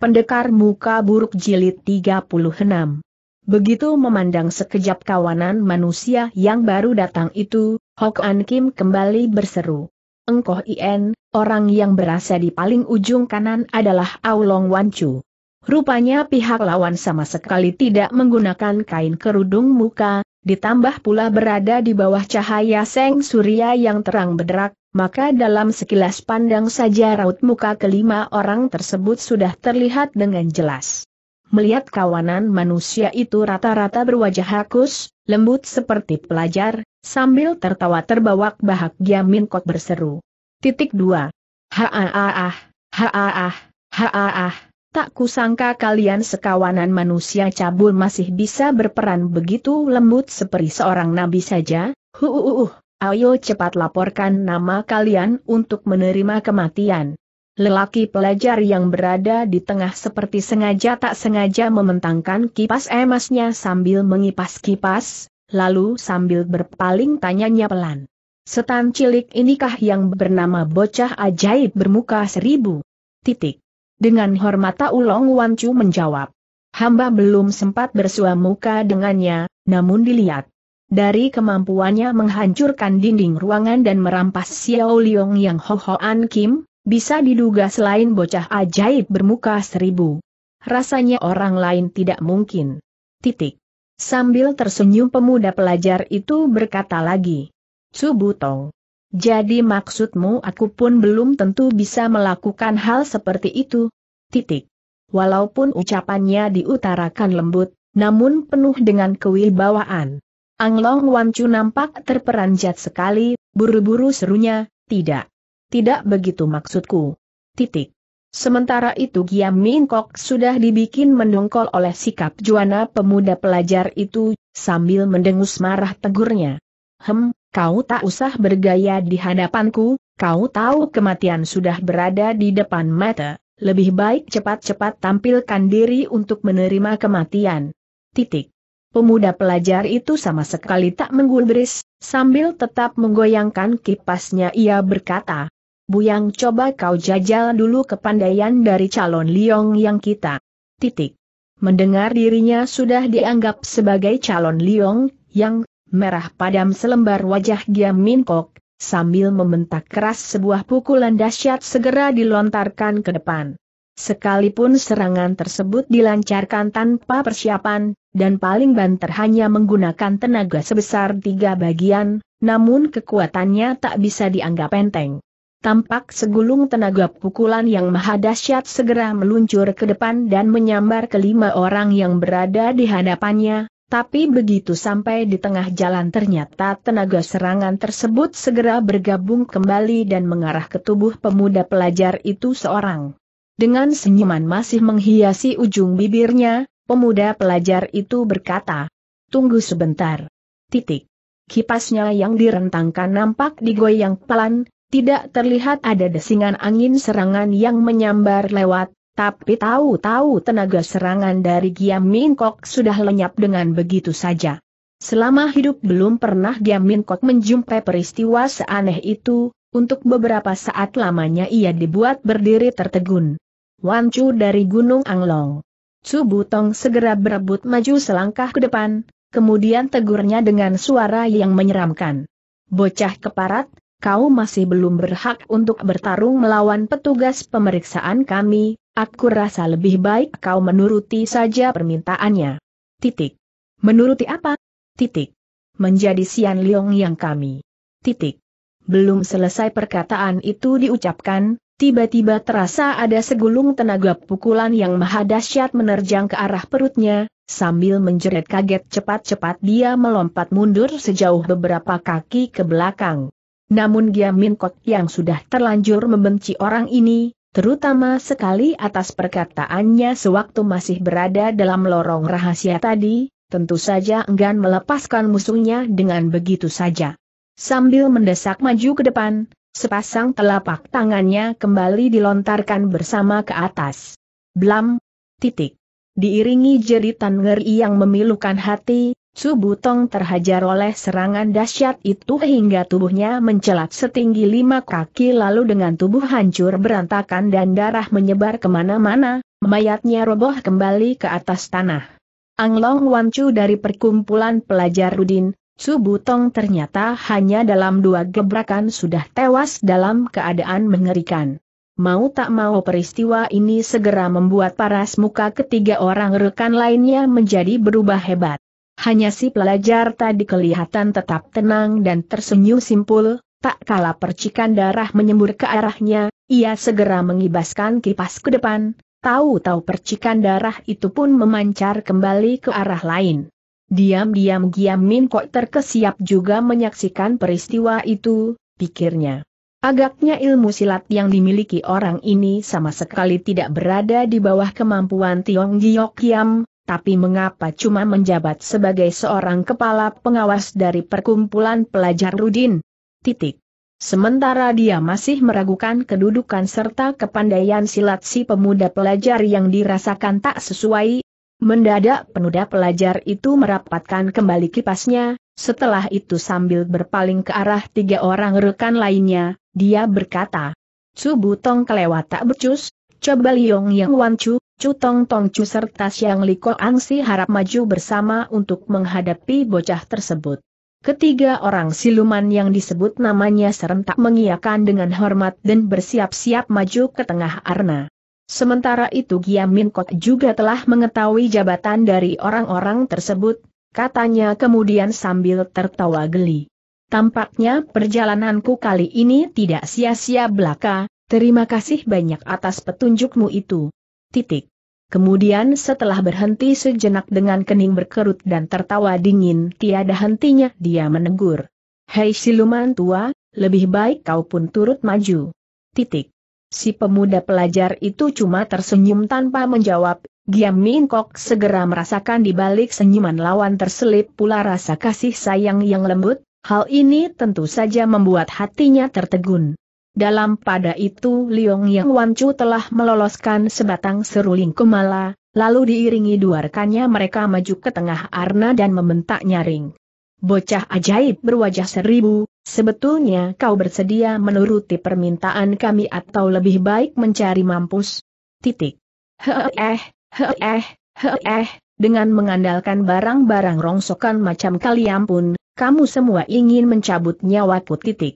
Pendekar Muka Buruk Jilid 36 Begitu memandang sekejap kawanan manusia yang baru datang itu, Hok An Kim kembali berseru. Engkoh Ien, orang yang berasa di paling ujung kanan adalah Aulong Wan Chu. Rupanya pihak lawan sama sekali tidak menggunakan kain kerudung muka, ditambah pula berada di bawah cahaya seng surya yang terang berderak maka dalam sekilas pandang saja raut muka kelima orang tersebut sudah terlihat dengan jelas. Melihat kawanan manusia itu rata-rata berwajah hakus, lembut seperti pelajar, sambil tertawa terbawak Giamin kok berseru. Titik 2. Haaah, haaah, haaah, tak kusangka kalian sekawanan manusia cabul masih bisa berperan begitu lembut seperti seorang nabi saja, huuuh, Ayo cepat laporkan nama kalian untuk menerima kematian. Lelaki pelajar yang berada di tengah seperti sengaja tak sengaja mementangkan kipas emasnya sambil mengipas kipas, lalu sambil berpaling tanyanya pelan. Setan cilik inikah yang bernama bocah ajaib bermuka seribu? Titik. Dengan hormat Ulong Wancu menjawab. Hamba belum sempat bersua muka dengannya, namun dilihat dari kemampuannya menghancurkan dinding ruangan dan merampas Xiao Liong yang ho An Kim, bisa diduga selain bocah ajaib bermuka seribu. Rasanya orang lain tidak mungkin. Titik. Sambil tersenyum pemuda pelajar itu berkata lagi. Subutong. Jadi maksudmu aku pun belum tentu bisa melakukan hal seperti itu. Titik. Walaupun ucapannya diutarakan lembut, namun penuh dengan kewibawaan. Anglong Chu nampak terperanjat sekali, buru-buru serunya, tidak. Tidak begitu maksudku. Titik. Sementara itu Giam Min Kok sudah dibikin mendongkol oleh sikap Juana pemuda pelajar itu, sambil mendengus marah tegurnya. Hem, kau tak usah bergaya di hadapanku, kau tahu kematian sudah berada di depan mata, lebih baik cepat-cepat tampilkan diri untuk menerima kematian. Titik. Pemuda pelajar itu sama sekali tak menggubris, sambil tetap menggoyangkan kipasnya ia berkata, Buyang coba kau jajal dulu kepandaian dari calon Liong yang kita. Titik. Mendengar dirinya sudah dianggap sebagai calon Liong, yang merah padam selembar wajah Giam Min Kok, sambil membentak keras sebuah pukulan dahsyat segera dilontarkan ke depan. Sekalipun serangan tersebut dilancarkan tanpa persiapan, dan paling banter hanya menggunakan tenaga sebesar tiga bagian, namun kekuatannya tak bisa dianggap enteng. Tampak segulung tenaga pukulan yang maha dahsyat segera meluncur ke depan dan menyambar kelima orang yang berada di hadapannya, tapi begitu sampai di tengah jalan ternyata tenaga serangan tersebut segera bergabung kembali dan mengarah ke tubuh pemuda pelajar itu seorang. Dengan senyuman masih menghiasi ujung bibirnya, pemuda pelajar itu berkata, Tunggu sebentar. Titik. Kipasnya yang direntangkan nampak digoyang pelan, tidak terlihat ada desingan angin serangan yang menyambar lewat, tapi tahu-tahu tenaga serangan dari Giam Kok sudah lenyap dengan begitu saja. Selama hidup belum pernah Giam Kok menjumpai peristiwa seaneh itu, untuk beberapa saat lamanya ia dibuat berdiri tertegun. Wan Chu dari Gunung Anglong. Chu Butong segera berebut maju selangkah ke depan, kemudian tegurnya dengan suara yang menyeramkan. Bocah keparat, kau masih belum berhak untuk bertarung melawan petugas pemeriksaan kami, aku rasa lebih baik kau menuruti saja permintaannya. Titik. Menuruti apa? Titik. Menjadi Sian Liong yang kami. Titik. Belum selesai perkataan itu diucapkan, Tiba-tiba terasa ada segulung tenaga pukulan yang mahadasyat menerjang ke arah perutnya, sambil menjerit kaget cepat-cepat dia melompat mundur sejauh beberapa kaki ke belakang. Namun Giamin Minkot yang sudah terlanjur membenci orang ini, terutama sekali atas perkataannya sewaktu masih berada dalam lorong rahasia tadi, tentu saja enggan melepaskan musuhnya dengan begitu saja. Sambil mendesak maju ke depan, Sepasang telapak tangannya kembali dilontarkan bersama ke atas. Blam, titik. Diiringi jeritan ngeri yang memilukan hati, Su Butong terhajar oleh serangan dahsyat itu hingga tubuhnya mencelat setinggi lima kaki lalu dengan tubuh hancur berantakan dan darah menyebar kemana-mana, mayatnya roboh kembali ke atas tanah. Anglong Wancu dari perkumpulan pelajar Rudin, Su Butong ternyata hanya dalam dua gebrakan sudah tewas dalam keadaan mengerikan. Mau tak mau peristiwa ini segera membuat paras muka ketiga orang rekan lainnya menjadi berubah hebat. Hanya si pelajar tadi kelihatan tetap tenang dan tersenyum simpul, tak kala percikan darah menyembur ke arahnya, ia segera mengibaskan kipas ke depan, tahu-tahu percikan darah itu pun memancar kembali ke arah lain. Diam-diam Giam Min Kok terkesiap juga menyaksikan peristiwa itu, pikirnya. Agaknya ilmu silat yang dimiliki orang ini sama sekali tidak berada di bawah kemampuan Tiong Giok Kiam, tapi mengapa cuma menjabat sebagai seorang kepala pengawas dari perkumpulan pelajar Rudin? Titik. Sementara dia masih meragukan kedudukan serta kepandaian silat si pemuda pelajar yang dirasakan tak sesuai, Mendadak penuda pelajar itu merapatkan kembali kipasnya, setelah itu sambil berpaling ke arah tiga orang rekan lainnya, dia berkata, Cu Butong kelewat tak becus, coba Liong Yang Wan cu, cu Tong Tong Cu serta Siang Liko Angsi harap maju bersama untuk menghadapi bocah tersebut. Ketiga orang siluman yang disebut namanya serentak mengiakan dengan hormat dan bersiap-siap maju ke tengah arna. Sementara itu Giam Min Kok juga telah mengetahui jabatan dari orang-orang tersebut, katanya kemudian sambil tertawa geli. Tampaknya perjalananku kali ini tidak sia-sia belaka, terima kasih banyak atas petunjukmu itu. Titik. Kemudian setelah berhenti sejenak dengan kening berkerut dan tertawa dingin tiada hentinya dia menegur. Hei siluman tua, lebih baik kau pun turut maju. Titik. Si pemuda pelajar itu cuma tersenyum tanpa menjawab, Giam Min Kok segera merasakan di balik senyuman lawan terselip pula rasa kasih sayang yang lembut, hal ini tentu saja membuat hatinya tertegun. Dalam pada itu Liong Yang Wancu telah meloloskan sebatang seruling kemala, lalu diiringi dua rekannya mereka maju ke tengah arna dan membentak nyaring. Bocah ajaib berwajah seribu, Sebetulnya kau bersedia menuruti permintaan kami atau lebih baik mencari mampus? Titik. Heeh, heeh, heeh, dengan mengandalkan barang-barang rongsokan macam kalian pun, kamu semua ingin mencabut nyawaku titik.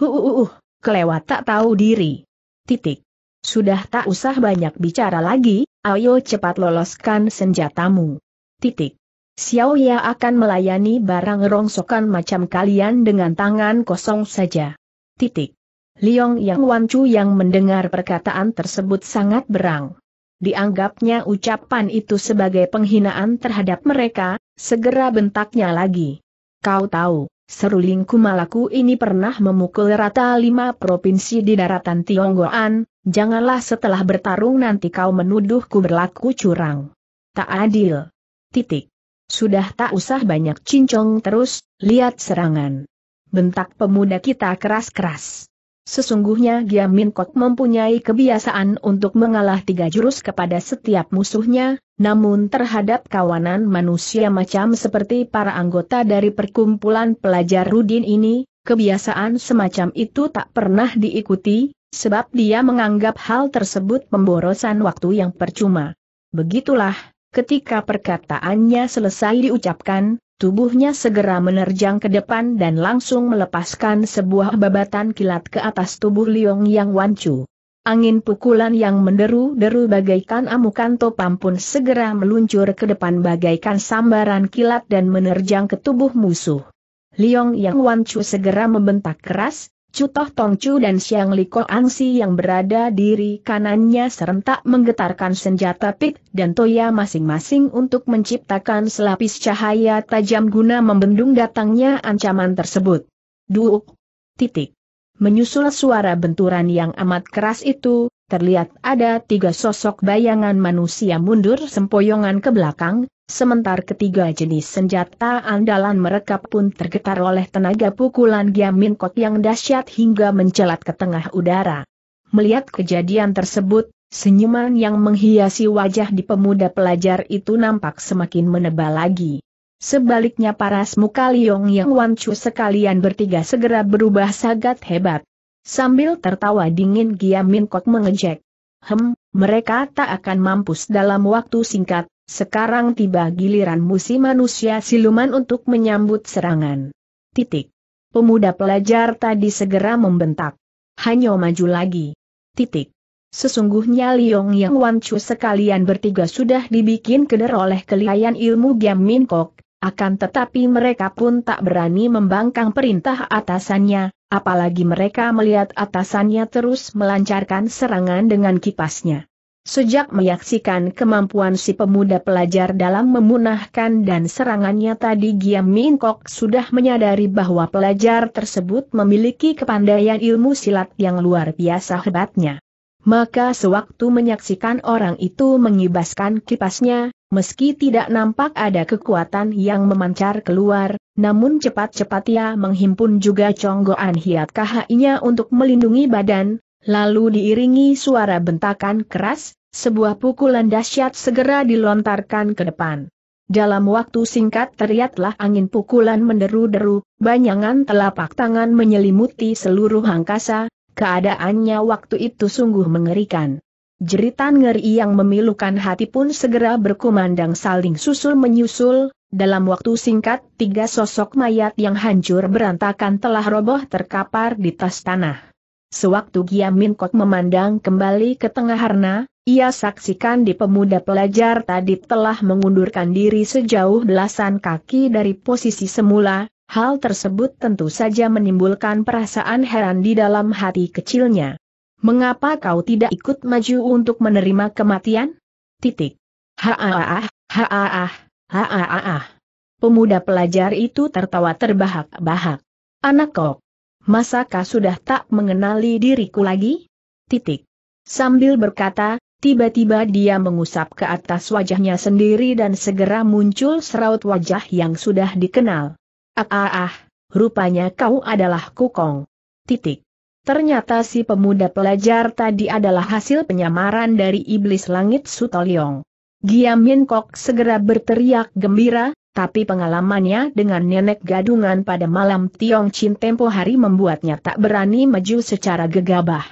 Huuuh, kelewat tak tahu diri. Titik. Sudah tak usah banyak bicara lagi, ayo cepat loloskan senjatamu. Titik. Xiao Ya akan melayani barang rongsokan macam kalian dengan tangan kosong saja. Titik. Liong Yang Wancu yang mendengar perkataan tersebut sangat berang. Dianggapnya ucapan itu sebagai penghinaan terhadap mereka, segera bentaknya lagi. Kau tahu, seruling kumalaku ini pernah memukul rata lima provinsi di daratan Tionggoan, janganlah setelah bertarung nanti kau menuduhku berlaku curang. Tak adil. Titik. Sudah tak usah banyak cincong terus, lihat serangan. Bentak pemuda kita keras-keras. Sesungguhnya Giamin Kok mempunyai kebiasaan untuk mengalah tiga jurus kepada setiap musuhnya, namun terhadap kawanan manusia macam seperti para anggota dari perkumpulan pelajar Rudin ini, kebiasaan semacam itu tak pernah diikuti, sebab dia menganggap hal tersebut pemborosan waktu yang percuma. Begitulah, Ketika perkataannya selesai diucapkan, tubuhnya segera menerjang ke depan dan langsung melepaskan sebuah babatan kilat ke atas tubuh Liong Yang Wancu. Angin pukulan yang menderu-deru bagaikan amukan topam pun segera meluncur ke depan bagaikan sambaran kilat dan menerjang ke tubuh musuh. Liong Yang Wancu segera membentak keras, Cutoh Tongcu dan Xiang Liko yang berada diri kanannya serentak menggetarkan senjata pit dan toya masing-masing untuk menciptakan selapis cahaya tajam guna membendung datangnya ancaman tersebut. Duuk. Titik. Menyusul suara benturan yang amat keras itu, terlihat ada tiga sosok bayangan manusia mundur sempoyongan ke belakang, Sementara ketiga jenis senjata andalan mereka pun tergetar oleh tenaga pukulan Giamin Kok yang dahsyat hingga mencelat ke tengah udara. Melihat kejadian tersebut, senyuman yang menghiasi wajah di pemuda pelajar itu nampak semakin menebal lagi. Sebaliknya paras muka Liong yang Wancu sekalian bertiga segera berubah sangat hebat. Sambil tertawa dingin Giamin Kok mengejek. Hem, mereka tak akan mampus dalam waktu singkat, sekarang tiba giliran musim manusia siluman untuk menyambut serangan. Titik. Pemuda pelajar tadi segera membentak. Hanya maju lagi. Titik. Sesungguhnya Liong Yang Wancu sekalian bertiga sudah dibikin keder oleh kelihayan ilmu Giam Min Kok, akan tetapi mereka pun tak berani membangkang perintah atasannya, apalagi mereka melihat atasannya terus melancarkan serangan dengan kipasnya. Sejak menyaksikan kemampuan si pemuda pelajar dalam memunahkan dan serangannya tadi Giam Min Kok sudah menyadari bahwa pelajar tersebut memiliki kepandaian ilmu silat yang luar biasa hebatnya. Maka sewaktu menyaksikan orang itu mengibaskan kipasnya, meski tidak nampak ada kekuatan yang memancar keluar, namun cepat-cepat ia menghimpun juga conggoan hiat kahainya untuk melindungi badan, Lalu diiringi suara bentakan keras, sebuah pukulan dahsyat segera dilontarkan ke depan. Dalam waktu singkat terlihatlah angin pukulan menderu-deru, banyangan telapak tangan menyelimuti seluruh angkasa, keadaannya waktu itu sungguh mengerikan. Jeritan ngeri yang memilukan hati pun segera berkumandang saling susul menyusul, dalam waktu singkat tiga sosok mayat yang hancur berantakan telah roboh terkapar di tas tanah. Sewaktu Giamin Kok memandang kembali ke tengah harna, ia saksikan di pemuda pelajar tadi telah mengundurkan diri sejauh belasan kaki dari posisi semula, hal tersebut tentu saja menimbulkan perasaan heran di dalam hati kecilnya. Mengapa kau tidak ikut maju untuk menerima kematian? Titik. Haaah, haaah, haaah. Pemuda pelajar itu tertawa terbahak-bahak. Anak kok masakah sudah tak mengenali diriku lagi? Titik. Sambil berkata, tiba-tiba dia mengusap ke atas wajahnya sendiri dan segera muncul seraut wajah yang sudah dikenal. Ah ah ah, rupanya kau adalah kukong. Titik. Ternyata si pemuda pelajar tadi adalah hasil penyamaran dari iblis langit Sutoliong. Giamin Kok segera berteriak gembira, tapi pengalamannya dengan nenek gadungan pada malam Tiong Chin tempo hari membuatnya tak berani maju secara gegabah.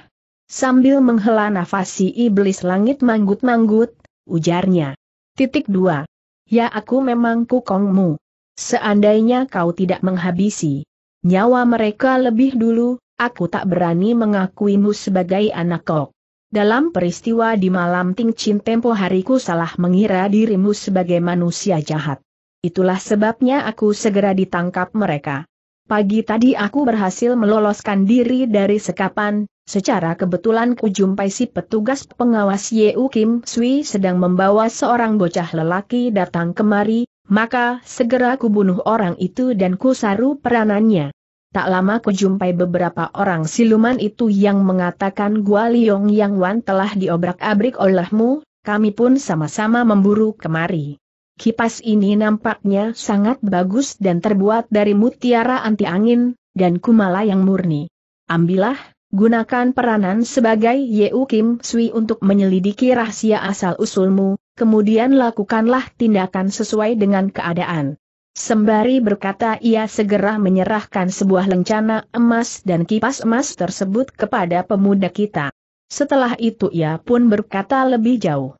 Sambil menghela nafas si iblis langit manggut-manggut, ujarnya. Titik dua. Ya aku memang kukongmu. Seandainya kau tidak menghabisi nyawa mereka lebih dulu, aku tak berani mengakuimu sebagai anak kok. Dalam peristiwa di malam Ting Chin tempo hariku salah mengira dirimu sebagai manusia jahat. Itulah sebabnya aku segera ditangkap mereka. Pagi tadi aku berhasil meloloskan diri dari sekapan, secara kebetulan kujumpai si petugas pengawas Yeu Kim Sui sedang membawa seorang bocah lelaki datang kemari, maka segera kubunuh orang itu dan kusaru peranannya. Tak lama kujumpai beberapa orang siluman itu yang mengatakan Gua Liong Yang Wan telah diobrak-abrik olehmu, kami pun sama-sama memburu kemari. Kipas ini nampaknya sangat bagus dan terbuat dari mutiara anti angin, dan kumala yang murni. Ambillah, gunakan peranan sebagai Yeu Kim Sui untuk menyelidiki rahasia asal-usulmu, kemudian lakukanlah tindakan sesuai dengan keadaan. Sembari berkata ia segera menyerahkan sebuah lencana emas dan kipas emas tersebut kepada pemuda kita. Setelah itu ia pun berkata lebih jauh.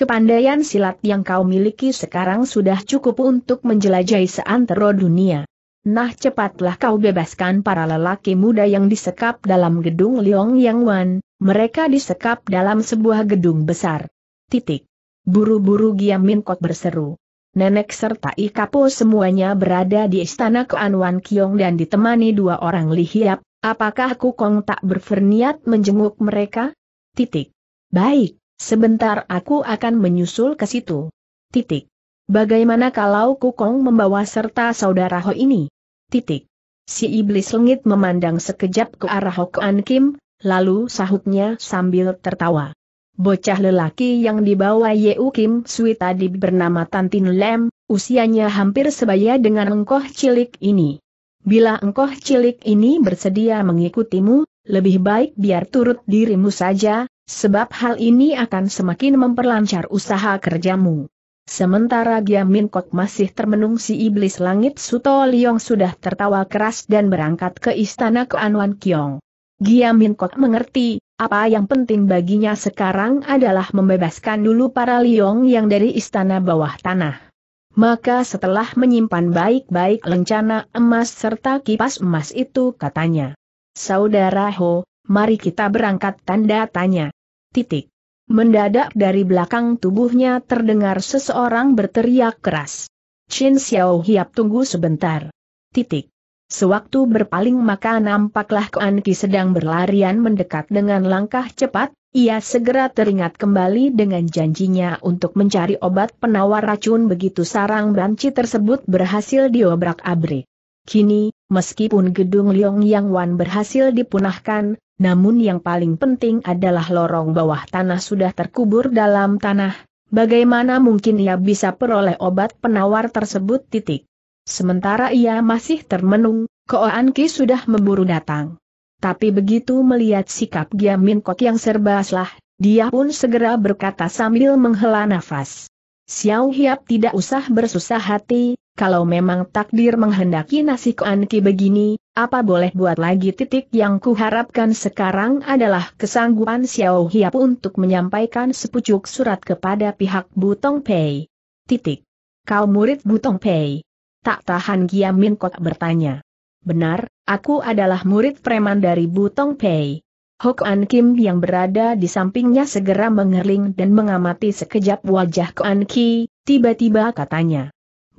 Kepandaian silat yang kau miliki sekarang sudah cukup untuk menjelajahi seantero dunia. Nah cepatlah kau bebaskan para lelaki muda yang disekap dalam gedung Liong Yang Wan, mereka disekap dalam sebuah gedung besar. Titik. Buru-buru Min Kok berseru. Nenek serta Ikapo semuanya berada di istana Keanwan Kiong dan ditemani dua orang lihiap, apakah Kukong tak berferniat menjenguk mereka? Titik. Baik. Sebentar aku akan menyusul ke situ. Titik. Bagaimana kalau Kukong membawa serta saudara Ho ini? Titik. Si iblis lengit memandang sekejap ke arah Ho An Kim, lalu sahutnya sambil tertawa. Bocah lelaki yang dibawa Yeu Kim Sui tadi bernama Tantin Lem, usianya hampir sebaya dengan engkoh cilik ini. Bila engkoh cilik ini bersedia mengikutimu, lebih baik biar turut dirimu saja, Sebab hal ini akan semakin memperlancar usaha kerjamu. Sementara Giamin Kok masih termenung si iblis langit Suto Liong sudah tertawa keras dan berangkat ke istana ke Anwan Kiong. Giamin Kok mengerti, apa yang penting baginya sekarang adalah membebaskan dulu para Liong yang dari istana bawah tanah. Maka setelah menyimpan baik-baik lencana emas serta kipas emas itu katanya. Saudara Ho, mari kita berangkat tanda tanya. Titik. Mendadak dari belakang tubuhnya terdengar seseorang berteriak keras. Chin Xiao Hiap tunggu sebentar. Titik. Sewaktu berpaling maka nampaklah Kuan Ki sedang berlarian mendekat dengan langkah cepat, ia segera teringat kembali dengan janjinya untuk mencari obat penawar racun begitu sarang banci tersebut berhasil diobrak-abrik. Kini, meskipun gedung Liong Yang Wan berhasil dipunahkan, namun yang paling penting adalah lorong bawah tanah sudah terkubur dalam tanah, bagaimana mungkin ia bisa peroleh obat penawar tersebut titik. Sementara ia masih termenung, Koan Ki sudah memburu datang. Tapi begitu melihat sikap Min Kok yang serba salah, dia pun segera berkata sambil menghela nafas. Xiao Hiap tidak usah bersusah hati, kalau memang takdir menghendaki nasib Anki begini, apa boleh buat lagi titik yang kuharapkan sekarang adalah kesanggupan Xiao Hiap untuk menyampaikan sepucuk surat kepada pihak Butong Pei. Titik. Kau murid Butong Pei. Tak tahan Min Kok bertanya. Benar, aku adalah murid preman dari Butong Pei. Hok An Kim yang berada di sampingnya segera mengerling dan mengamati sekejap wajah Ko An Ki, tiba-tiba katanya.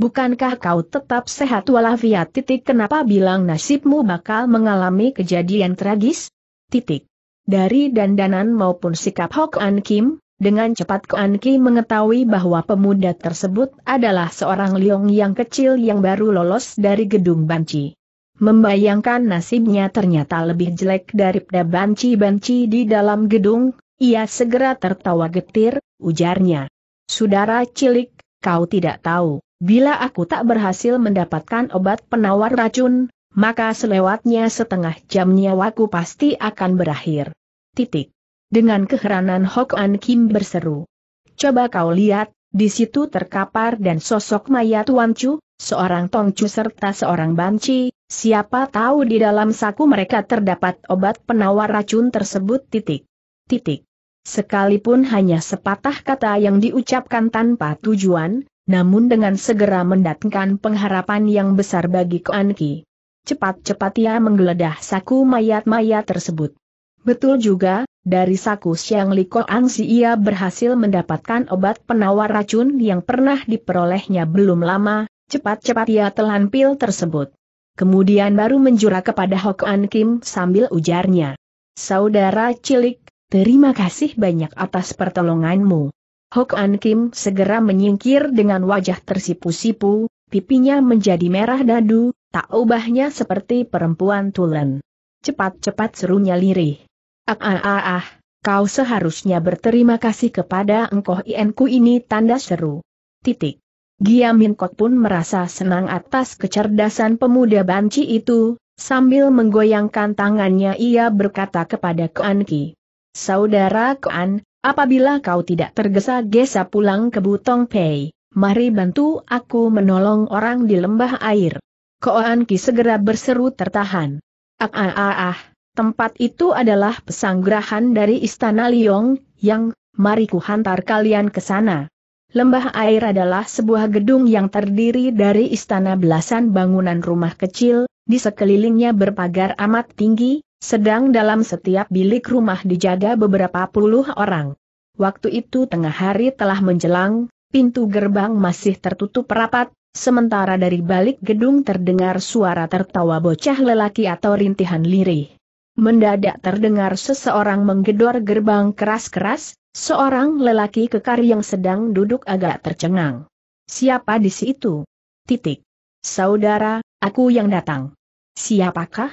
Bukankah kau tetap sehat walafiat titik kenapa bilang nasibmu bakal mengalami kejadian tragis? Titik. Dari dandanan maupun sikap Hok An Kim, dengan cepat An Kim mengetahui bahwa pemuda tersebut adalah seorang liong yang kecil yang baru lolos dari gedung banci. Membayangkan nasibnya ternyata lebih jelek daripada banci-banci di dalam gedung, ia segera tertawa getir, ujarnya. Saudara cilik, kau tidak tahu. Bila aku tak berhasil mendapatkan obat penawar racun, maka selewatnya setengah jam nyawaku pasti akan berakhir. Titik. Dengan keheranan Hok An Kim berseru. Coba kau lihat, di situ terkapar dan sosok mayat Wan Chu, seorang Tong Chu serta seorang Banci, siapa tahu di dalam saku mereka terdapat obat penawar racun tersebut titik. Titik. Sekalipun hanya sepatah kata yang diucapkan tanpa tujuan, namun dengan segera mendatangkan pengharapan yang besar bagi Kuan Ki. Cepat-cepat ia menggeledah saku mayat-mayat tersebut. Betul juga, dari saku Siang Liko Angsi ia berhasil mendapatkan obat penawar racun yang pernah diperolehnya belum lama, cepat-cepat ia telan pil tersebut. Kemudian baru menjura kepada An Kim sambil ujarnya. Saudara cilik, terima kasih banyak atas pertolonganmu. Hok An Kim segera menyingkir dengan wajah tersipu-sipu, pipinya menjadi merah dadu, tak ubahnya seperti perempuan tulen. Cepat-cepat serunya lirih. Ah ah ah ah, kau seharusnya berterima kasih kepada engkau ienku ini tanda seru. Titik. Giamin Kok pun merasa senang atas kecerdasan pemuda banci itu, sambil menggoyangkan tangannya ia berkata kepada Kuan Ki. Saudara Kuan, Apabila kau tidak tergesa-gesa pulang ke Butong Pei, mari bantu aku menolong orang di lembah air. Koan Ki segera berseru tertahan. Ah ah ah ah, tempat itu adalah pesanggrahan dari Istana Liong, yang, mari ku hantar kalian ke sana. Lembah air adalah sebuah gedung yang terdiri dari istana belasan bangunan rumah kecil, di sekelilingnya berpagar amat tinggi, sedang dalam setiap bilik rumah dijaga beberapa puluh orang. Waktu itu tengah hari telah menjelang, pintu gerbang masih tertutup rapat, sementara dari balik gedung terdengar suara tertawa bocah lelaki atau rintihan lirih. Mendadak terdengar seseorang menggedor gerbang keras-keras, seorang lelaki kekar yang sedang duduk agak tercengang. Siapa di situ? Titik. Saudara, aku yang datang. Siapakah?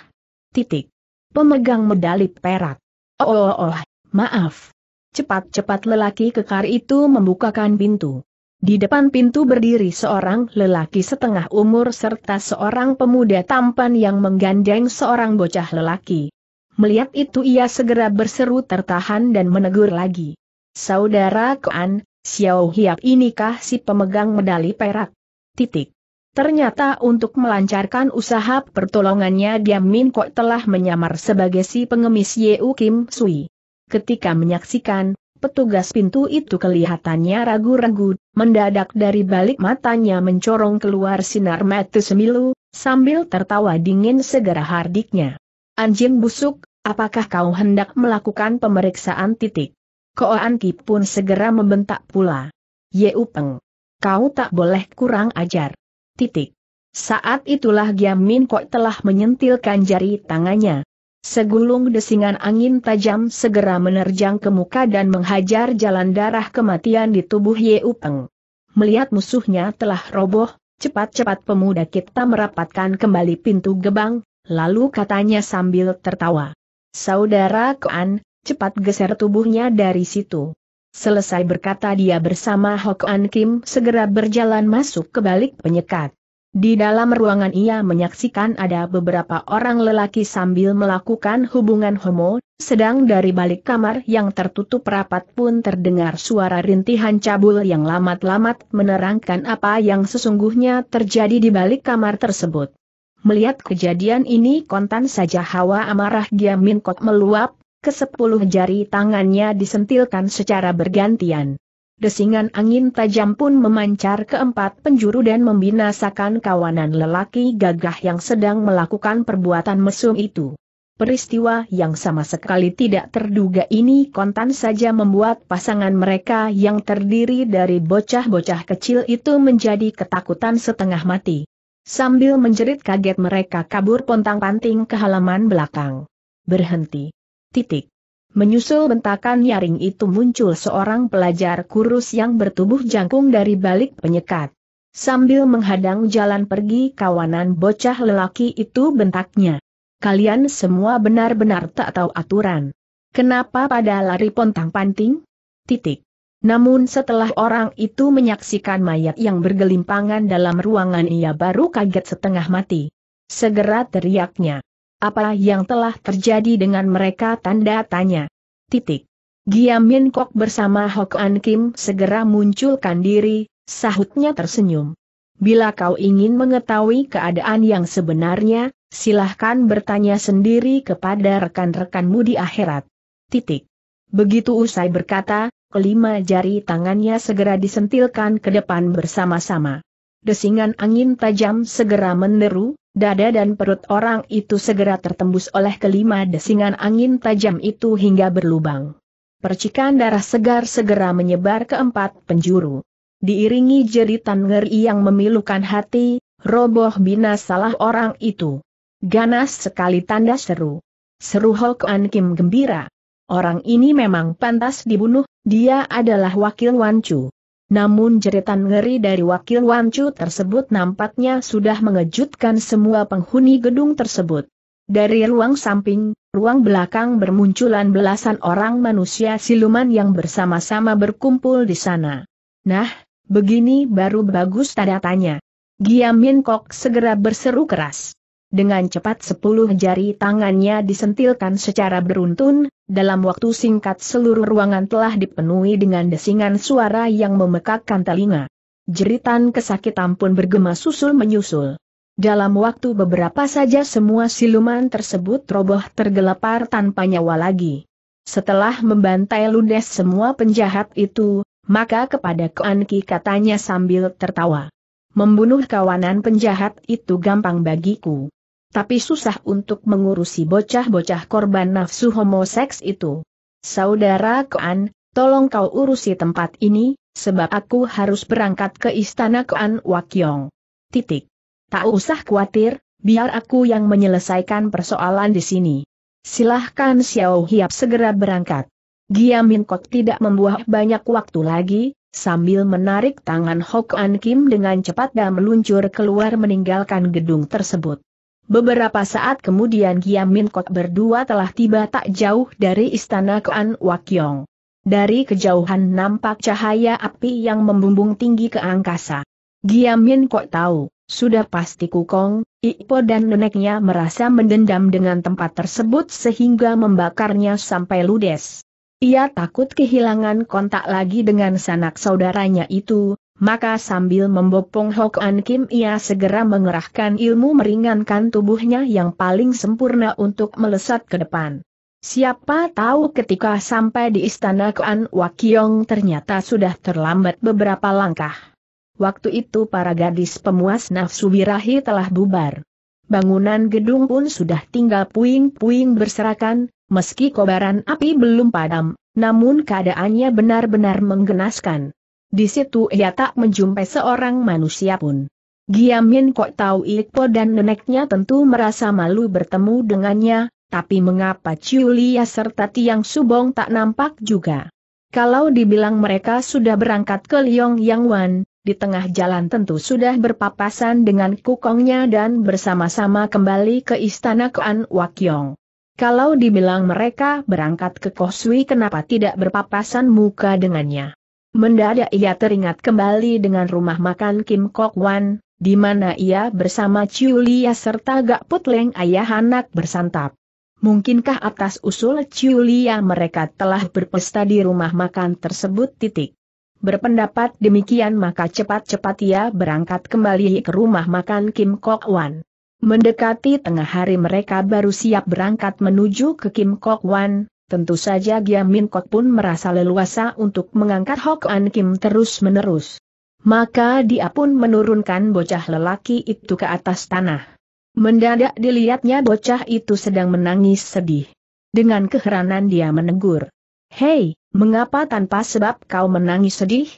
Titik pemegang medali perak. Oh, oh, oh, maaf. Cepat-cepat lelaki kekar itu membukakan pintu. Di depan pintu berdiri seorang lelaki setengah umur serta seorang pemuda tampan yang menggandeng seorang bocah lelaki. Melihat itu ia segera berseru tertahan dan menegur lagi. Saudara Koan, Xiao Hiap inikah si pemegang medali perak? Titik. Ternyata untuk melancarkan usaha pertolongannya dia Min Kok telah menyamar sebagai si pengemis Yeu Kim Sui. Ketika menyaksikan, petugas pintu itu kelihatannya ragu-ragu, mendadak dari balik matanya mencorong keluar sinar mata semilu, sambil tertawa dingin segera hardiknya. Anjing busuk, apakah kau hendak melakukan pemeriksaan titik? Koan Ki pun segera membentak pula. Yeu Peng. Kau tak boleh kurang ajar. Titik. Saat itulah Min Kok telah menyentilkan jari tangannya. Segulung desingan angin tajam segera menerjang ke muka dan menghajar jalan darah kematian di tubuh Ye Upeng. Melihat musuhnya telah roboh, cepat-cepat pemuda kita merapatkan kembali pintu gebang, lalu katanya sambil tertawa. Saudara Koan, cepat geser tubuhnya dari situ. Selesai berkata dia bersama Hok An Kim segera berjalan masuk ke balik penyekat. Di dalam ruangan ia menyaksikan ada beberapa orang lelaki sambil melakukan hubungan homo, sedang dari balik kamar yang tertutup rapat pun terdengar suara rintihan cabul yang lamat-lamat menerangkan apa yang sesungguhnya terjadi di balik kamar tersebut. Melihat kejadian ini kontan saja hawa amarah Giamin Kok meluap, kesepuluh jari tangannya disentilkan secara bergantian. Desingan angin tajam pun memancar ke empat penjuru dan membinasakan kawanan lelaki gagah yang sedang melakukan perbuatan mesum itu. Peristiwa yang sama sekali tidak terduga ini kontan saja membuat pasangan mereka yang terdiri dari bocah-bocah kecil itu menjadi ketakutan setengah mati. Sambil menjerit kaget mereka kabur pontang-panting ke halaman belakang. Berhenti. Titik. Menyusul bentakan nyaring itu muncul seorang pelajar kurus yang bertubuh jangkung dari balik penyekat. Sambil menghadang jalan pergi kawanan bocah lelaki itu bentaknya. Kalian semua benar-benar tak tahu aturan. Kenapa pada lari pontang-panting? Titik. Namun setelah orang itu menyaksikan mayat yang bergelimpangan dalam ruangan ia baru kaget setengah mati. Segera teriaknya. Apa yang telah terjadi dengan mereka tanda tanya. Titik. Giam Min Kok bersama Hok An Kim segera munculkan diri, sahutnya tersenyum. Bila kau ingin mengetahui keadaan yang sebenarnya, silahkan bertanya sendiri kepada rekan-rekanmu di akhirat. Titik. Begitu usai berkata, kelima jari tangannya segera disentilkan ke depan bersama-sama. Desingan angin tajam segera meneru. Dada dan perut orang itu segera tertembus oleh kelima desingan angin tajam itu hingga berlubang. Percikan darah segar segera menyebar ke empat penjuru. Diiringi jeritan ngeri yang memilukan hati, roboh binasalah orang itu. Ganas sekali tanda seru. Seru Ho An Kim gembira. Orang ini memang pantas dibunuh, dia adalah wakil Wancu. Namun jeritan ngeri dari wakil Wancu tersebut nampaknya sudah mengejutkan semua penghuni gedung tersebut. Dari ruang samping, ruang belakang bermunculan belasan orang manusia siluman yang bersama-sama berkumpul di sana. Nah, begini baru bagus tanda tanya. Giamin Kok segera berseru keras. Dengan cepat sepuluh jari tangannya disentilkan secara beruntun, dalam waktu singkat seluruh ruangan telah dipenuhi dengan desingan suara yang memekakkan telinga. Jeritan kesakitan pun bergema susul-menyusul. Dalam waktu beberapa saja semua siluman tersebut roboh tergelepar tanpa nyawa lagi. Setelah membantai ludes semua penjahat itu, maka kepada Koanki katanya sambil tertawa. Membunuh kawanan penjahat itu gampang bagiku. Tapi susah untuk mengurusi bocah-bocah korban nafsu homoseks itu. Saudara Koan, tolong kau urusi tempat ini, sebab aku harus berangkat ke istana Koan Wakyong. Titik. Tak usah khawatir, biar aku yang menyelesaikan persoalan di sini. Silahkan Xiao Hiap segera berangkat. Gia Min Kok tidak membuah banyak waktu lagi, sambil menarik tangan An Kim dengan cepat dan meluncur keluar meninggalkan gedung tersebut. Beberapa saat kemudian Giam Min Kok berdua telah tiba tak jauh dari istana Kuan Wakyong. Dari kejauhan nampak cahaya api yang membumbung tinggi ke angkasa. Giam Min Kok tahu, sudah pasti Kukong, Ipo dan neneknya merasa mendendam dengan tempat tersebut sehingga membakarnya sampai ludes. Ia takut kehilangan kontak lagi dengan sanak saudaranya itu, maka sambil membopong Hok An Kim ia segera mengerahkan ilmu meringankan tubuhnya yang paling sempurna untuk melesat ke depan. Siapa tahu ketika sampai di istana Kuan Wakyong ternyata sudah terlambat beberapa langkah. Waktu itu para gadis pemuas nafsu birahi telah bubar. Bangunan gedung pun sudah tinggal puing-puing berserakan, meski kobaran api belum padam, namun keadaannya benar-benar menggenaskan. Di situ ia tak menjumpai seorang manusia pun. Giamin kok tahu Ikpo dan neneknya tentu merasa malu bertemu dengannya, tapi mengapa Ciulia serta Tiang Subong tak nampak juga? Kalau dibilang mereka sudah berangkat ke Liong Yang Wan, di tengah jalan tentu sudah berpapasan dengan kukongnya dan bersama-sama kembali ke istana Kuan Wakyong. Kalau dibilang mereka berangkat ke Kosui kenapa tidak berpapasan muka dengannya? Mendadak ia teringat kembali dengan rumah makan Kim Kok Wan, di mana ia bersama Chiu Lia serta Gak Put ayah anak bersantap. Mungkinkah atas usul Chiu Lia mereka telah berpesta di rumah makan tersebut titik. Berpendapat demikian maka cepat-cepat ia berangkat kembali ke rumah makan Kim Kok Wan. Mendekati tengah hari mereka baru siap berangkat menuju ke Kim Kok Wan, Tentu saja Giam Min Kok pun merasa leluasa untuk mengangkat Hok An Kim terus-menerus. Maka dia pun menurunkan bocah lelaki itu ke atas tanah. Mendadak dilihatnya bocah itu sedang menangis sedih. Dengan keheranan dia menegur. Hei, mengapa tanpa sebab kau menangis sedih?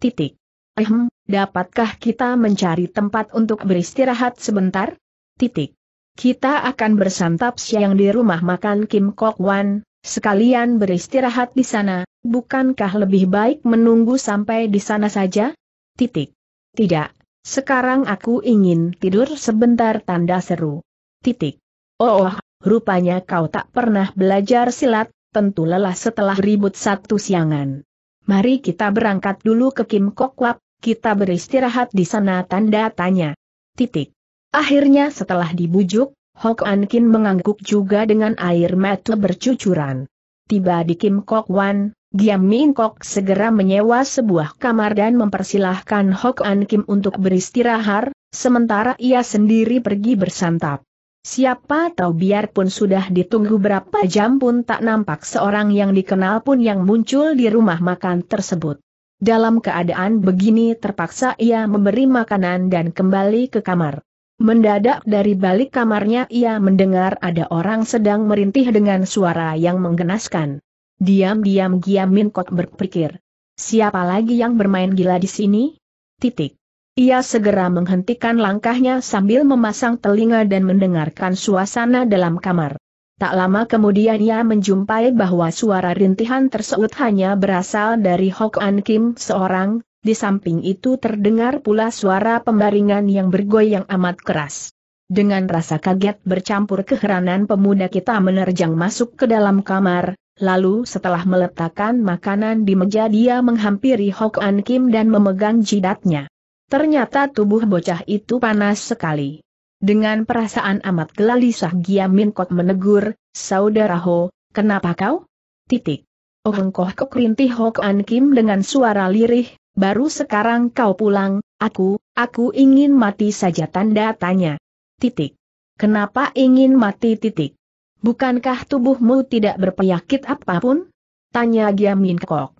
Titik. Ehem, dapatkah kita mencari tempat untuk beristirahat sebentar? Titik. Kita akan bersantap siang di rumah makan Kim Kok Wan, Sekalian beristirahat di sana, bukankah lebih baik menunggu sampai di sana saja? Titik. Tidak, sekarang aku ingin tidur sebentar tanda seru. Titik. Oh, oh rupanya kau tak pernah belajar silat, tentu lelah setelah ribut satu siangan. Mari kita berangkat dulu ke Kim Kok kita beristirahat di sana tanda tanya. Titik. Akhirnya setelah dibujuk, Hok An mengangguk juga dengan air mata bercucuran. Tiba di Kim Kok Wan, Giam Min Kok segera menyewa sebuah kamar dan mempersilahkan Hok An Kim untuk beristirahat, sementara ia sendiri pergi bersantap. Siapa tahu biarpun sudah ditunggu berapa jam pun tak nampak seorang yang dikenal pun yang muncul di rumah makan tersebut. Dalam keadaan begini terpaksa ia memberi makanan dan kembali ke kamar. Mendadak dari balik kamarnya ia mendengar ada orang sedang merintih dengan suara yang menggenaskan. Diam-diam Gia Kot berpikir. Siapa lagi yang bermain gila di sini? Titik. Ia segera menghentikan langkahnya sambil memasang telinga dan mendengarkan suasana dalam kamar. Tak lama kemudian ia menjumpai bahwa suara rintihan tersebut hanya berasal dari Hok An Kim seorang, di samping itu terdengar pula suara pembaringan yang bergoyang amat keras. Dengan rasa kaget bercampur keheranan pemuda kita menerjang masuk ke dalam kamar, lalu setelah meletakkan makanan di meja dia menghampiri Hok An Kim dan memegang jidatnya. Ternyata tubuh bocah itu panas sekali. Dengan perasaan amat gelisah Gia Min Kok menegur, Saudara Ho, kenapa kau? Titik. Oh Hengkoh kekrintih Hok An Kim dengan suara lirih, baru sekarang kau pulang, aku, aku ingin mati saja tanda tanya. Titik. Kenapa ingin mati titik? Bukankah tubuhmu tidak berpenyakit apapun? Tanya Giamin Kok.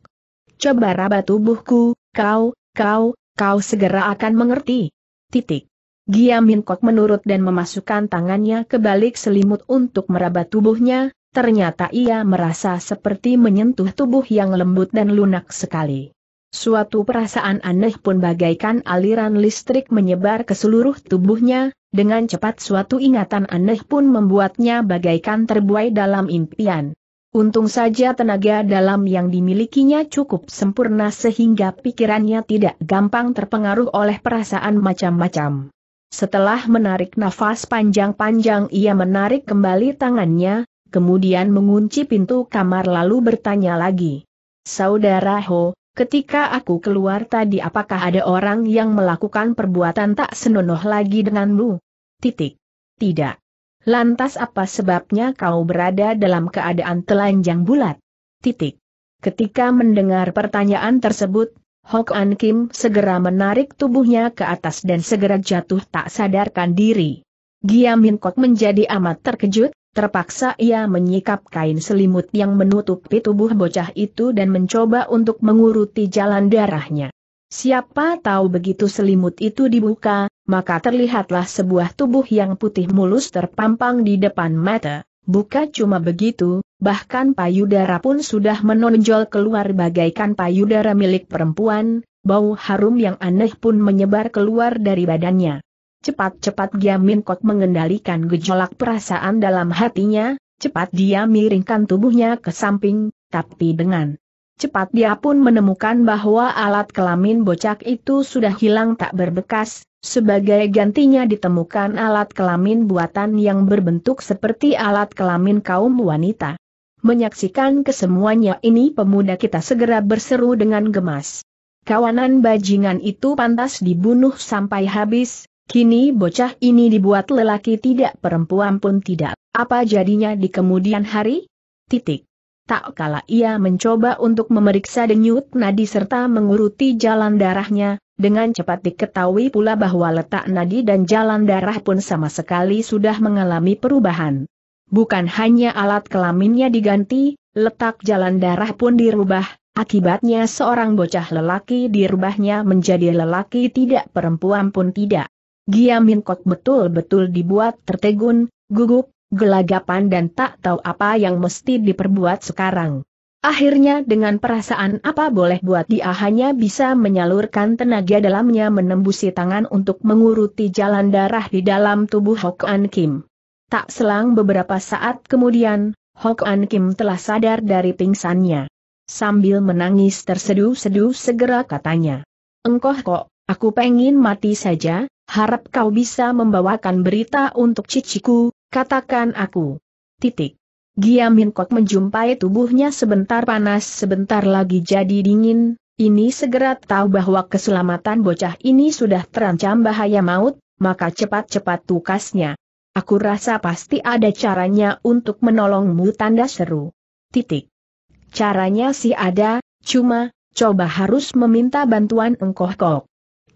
Coba raba tubuhku, kau, kau, kau segera akan mengerti. Titik. Giamin Kok menurut dan memasukkan tangannya ke balik selimut untuk meraba tubuhnya, ternyata ia merasa seperti menyentuh tubuh yang lembut dan lunak sekali. Suatu perasaan aneh pun bagaikan aliran listrik menyebar ke seluruh tubuhnya, dengan cepat suatu ingatan aneh pun membuatnya bagaikan terbuai dalam impian. Untung saja tenaga dalam yang dimilikinya cukup sempurna sehingga pikirannya tidak gampang terpengaruh oleh perasaan macam-macam. Setelah menarik nafas panjang-panjang ia menarik kembali tangannya, kemudian mengunci pintu kamar lalu bertanya lagi. Saudara Ho, Ketika aku keluar tadi apakah ada orang yang melakukan perbuatan tak senonoh lagi denganmu? Titik. Tidak. Lantas apa sebabnya kau berada dalam keadaan telanjang bulat? Titik. Ketika mendengar pertanyaan tersebut, Hok An Kim segera menarik tubuhnya ke atas dan segera jatuh tak sadarkan diri. Giam Min Kok menjadi amat terkejut, Terpaksa ia menyikap kain selimut yang menutupi tubuh bocah itu dan mencoba untuk menguruti jalan darahnya. Siapa tahu begitu selimut itu dibuka, maka terlihatlah sebuah tubuh yang putih mulus terpampang di depan mata. Buka cuma begitu, bahkan payudara pun sudah menonjol keluar bagaikan payudara milik perempuan, bau harum yang aneh pun menyebar keluar dari badannya. Cepat-cepat Giamin kok mengendalikan gejolak perasaan dalam hatinya, cepat dia miringkan tubuhnya ke samping, tapi dengan cepat dia pun menemukan bahwa alat kelamin bocak itu sudah hilang tak berbekas, sebagai gantinya ditemukan alat kelamin buatan yang berbentuk seperti alat kelamin kaum wanita. Menyaksikan kesemuanya ini pemuda kita segera berseru dengan gemas. Kawanan bajingan itu pantas dibunuh sampai habis, Kini bocah ini dibuat lelaki tidak perempuan pun tidak. Apa jadinya di kemudian hari? Titik. Tak kala ia mencoba untuk memeriksa denyut nadi serta menguruti jalan darahnya, dengan cepat diketahui pula bahwa letak nadi dan jalan darah pun sama sekali sudah mengalami perubahan. Bukan hanya alat kelaminnya diganti, letak jalan darah pun dirubah, akibatnya seorang bocah lelaki dirubahnya menjadi lelaki tidak perempuan pun tidak. Giamin kok betul-betul dibuat tertegun, gugup, gelagapan dan tak tahu apa yang mesti diperbuat sekarang. Akhirnya dengan perasaan apa boleh buat dia hanya bisa menyalurkan tenaga dalamnya menembusi tangan untuk menguruti jalan darah di dalam tubuh An Kim. Tak selang beberapa saat kemudian, An Kim telah sadar dari pingsannya. Sambil menangis terseduh-seduh segera katanya. Engkoh kok, aku pengen mati saja, Harap kau bisa membawakan berita untuk ciciku, katakan aku. Titik. Giam Kok menjumpai tubuhnya sebentar panas sebentar lagi jadi dingin, ini segera tahu bahwa keselamatan bocah ini sudah terancam bahaya maut, maka cepat-cepat tukasnya. Aku rasa pasti ada caranya untuk menolongmu tanda seru. Titik. Caranya sih ada, cuma, coba harus meminta bantuan engkoh kok.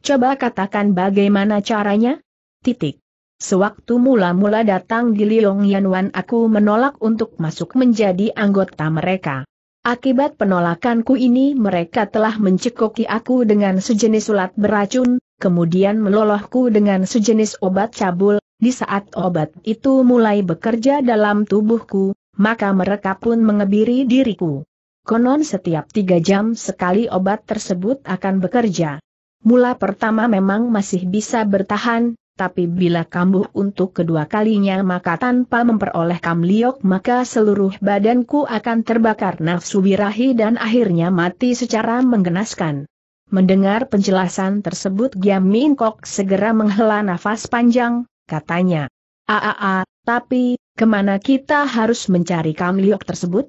Coba katakan bagaimana caranya? Titik. Sewaktu mula-mula datang di Liong Yanwan aku menolak untuk masuk menjadi anggota mereka. Akibat penolakanku ini mereka telah mencekoki aku dengan sejenis ulat beracun, kemudian melolohku dengan sejenis obat cabul, di saat obat itu mulai bekerja dalam tubuhku, maka mereka pun mengebiri diriku. Konon setiap tiga jam sekali obat tersebut akan bekerja. Mula pertama memang masih bisa bertahan, tapi bila kambuh untuk kedua kalinya maka tanpa memperoleh kamliok maka seluruh badanku akan terbakar nafsu birahi dan akhirnya mati secara menggenaskan. Mendengar penjelasan tersebut Giam Min Kok segera menghela nafas panjang, katanya. Aa, tapi, kemana kita harus mencari kamliok tersebut?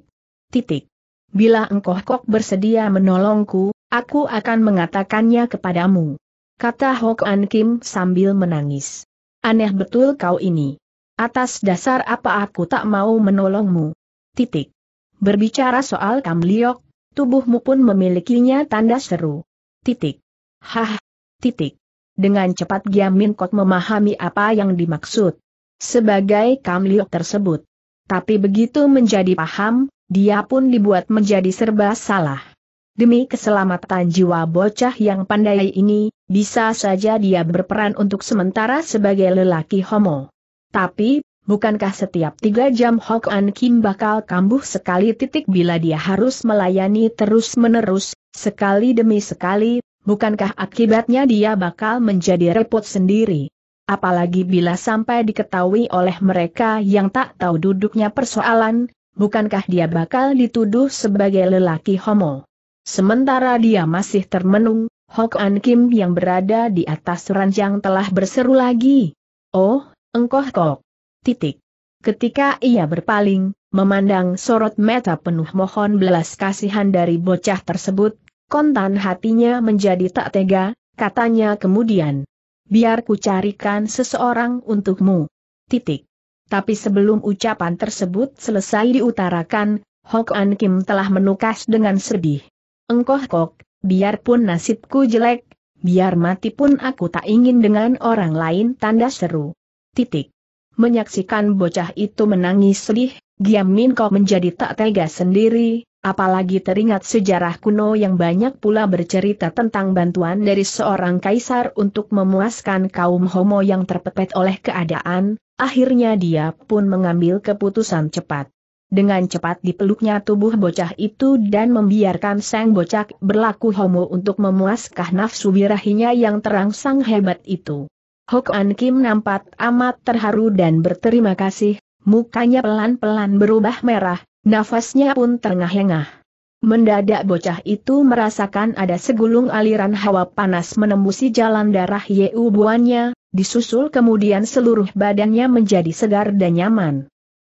Titik. Bila engkau kok bersedia menolongku, Aku akan mengatakannya kepadamu. Kata Hok An Kim sambil menangis. Aneh betul kau ini. Atas dasar apa aku tak mau menolongmu? Titik. Berbicara soal Kam Liok, tubuhmu pun memilikinya tanda seru. Titik. Hah. Titik. Dengan cepat Giamin kok memahami apa yang dimaksud. Sebagai Kam Liok tersebut. Tapi begitu menjadi paham, dia pun dibuat menjadi serba salah. Demi keselamatan jiwa bocah yang pandai ini, bisa saja dia berperan untuk sementara sebagai lelaki homo. Tapi, bukankah setiap tiga jam Hok An Kim bakal kambuh sekali titik bila dia harus melayani terus-menerus, sekali demi sekali, bukankah akibatnya dia bakal menjadi repot sendiri? Apalagi bila sampai diketahui oleh mereka yang tak tahu duduknya persoalan, bukankah dia bakal dituduh sebagai lelaki homo? Sementara dia masih termenung, Hok An Kim yang berada di atas ranjang telah berseru lagi. Oh, engkoh kok. Titik. Ketika ia berpaling, memandang sorot mata penuh mohon belas kasihan dari bocah tersebut, kontan hatinya menjadi tak tega, katanya kemudian. Biar ku carikan seseorang untukmu. Titik. Tapi sebelum ucapan tersebut selesai diutarakan, Hok An Kim telah menukas dengan sedih engkoh kok, biarpun nasibku jelek, biar mati pun aku tak ingin dengan orang lain tanda seru. Titik. Menyaksikan bocah itu menangis sedih, Giam Min kok menjadi tak tega sendiri, apalagi teringat sejarah kuno yang banyak pula bercerita tentang bantuan dari seorang kaisar untuk memuaskan kaum homo yang terpepet oleh keadaan, akhirnya dia pun mengambil keputusan cepat. Dengan cepat dipeluknya tubuh bocah itu dan membiarkan sang bocah berlaku homo untuk memuaskan nafsu birahinya yang terangsang hebat itu. Hok An Kim nampak amat terharu dan berterima kasih, mukanya pelan-pelan berubah merah, nafasnya pun terengah-engah. Mendadak bocah itu merasakan ada segulung aliran hawa panas menembusi jalan darah yeubuannya, disusul kemudian seluruh badannya menjadi segar dan nyaman.